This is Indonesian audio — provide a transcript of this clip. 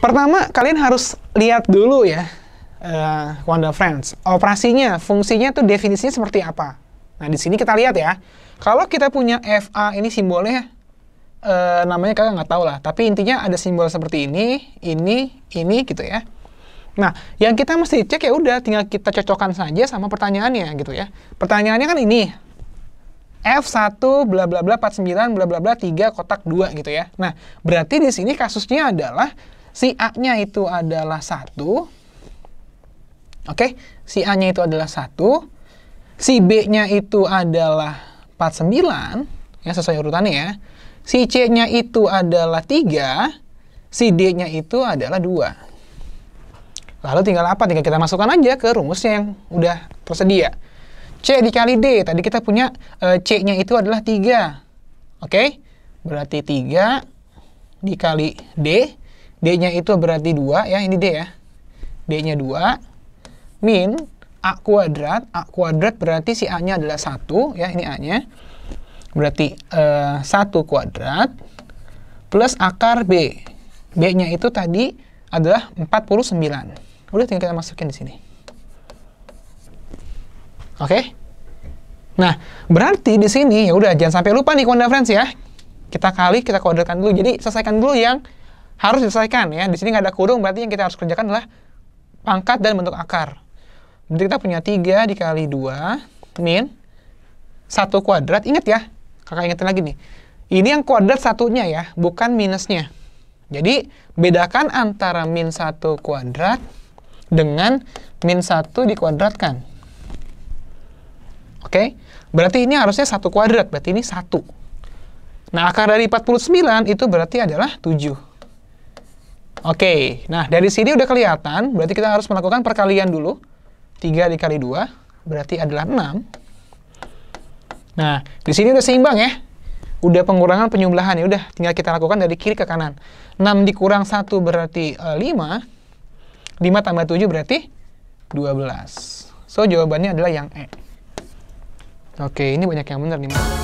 Pertama, kalian harus lihat dulu ya uh, eh, Wonder Friends. Operasinya, fungsinya tuh definisinya seperti apa. Nah, di sini kita lihat ya. Kalau kita punya FA ini simbolnya, uh, namanya kalian nggak tahu lah. Tapi intinya ada simbol seperti ini, ini, ini gitu ya. Nah, yang kita mesti cek ya udah, tinggal kita cocokkan saja sama pertanyaannya gitu ya. Pertanyaannya kan ini, F1 bla bla bla 49 bla bla bla 3 kotak 2 gitu ya. Nah, berarti di sini kasusnya adalah si A-nya itu adalah satu, oke, okay? si A-nya itu adalah satu, si B-nya itu adalah 49, ya sesuai urutannya ya, si C-nya itu adalah tiga. si D-nya itu adalah dua. Lalu tinggal apa? Tinggal kita masukkan aja ke rumus yang udah tersedia. C dikali D, tadi kita punya e, C-nya itu adalah tiga, Oke? Okay? Berarti tiga dikali D D-nya itu berarti 2 ya, ini D ya. D-nya 2 min A kuadrat, A kuadrat berarti si A-nya adalah 1 ya, ini A-nya. Berarti uh, eh, 1 kuadrat plus akar B. B-nya itu tadi adalah 49. Udah tinggal kita masukin di sini. Oke? Okay? Nah, berarti di sini ya udah jangan sampai lupa nih kawan friends ya. Kita kali, kita kuadratkan dulu. Jadi selesaikan dulu yang harus diselesaikan ya. Di sini nggak ada kurung berarti yang kita harus kerjakan adalah pangkat dan bentuk akar. Berarti kita punya 3 dikali 2 min 1 kuadrat. Ingat ya, kakak ingetin lagi nih. Ini yang kuadrat satunya ya, bukan minusnya. Jadi bedakan antara min 1 kuadrat dengan min 1 dikuadratkan. Oke, berarti ini harusnya 1 kuadrat, berarti ini 1. Nah, akar dari 49 itu berarti adalah 7. Oke, nah dari sini udah kelihatan, berarti kita harus melakukan perkalian dulu. 3 dikali 2, berarti adalah 6. Nah, di sini udah seimbang ya. Udah pengurangan penjumlahan ya, udah tinggal kita lakukan dari kiri ke kanan. 6 dikurang 1 berarti e, 5. 5 tambah 7 berarti 12. So, jawabannya adalah yang E. Oke, ini banyak yang benar nih.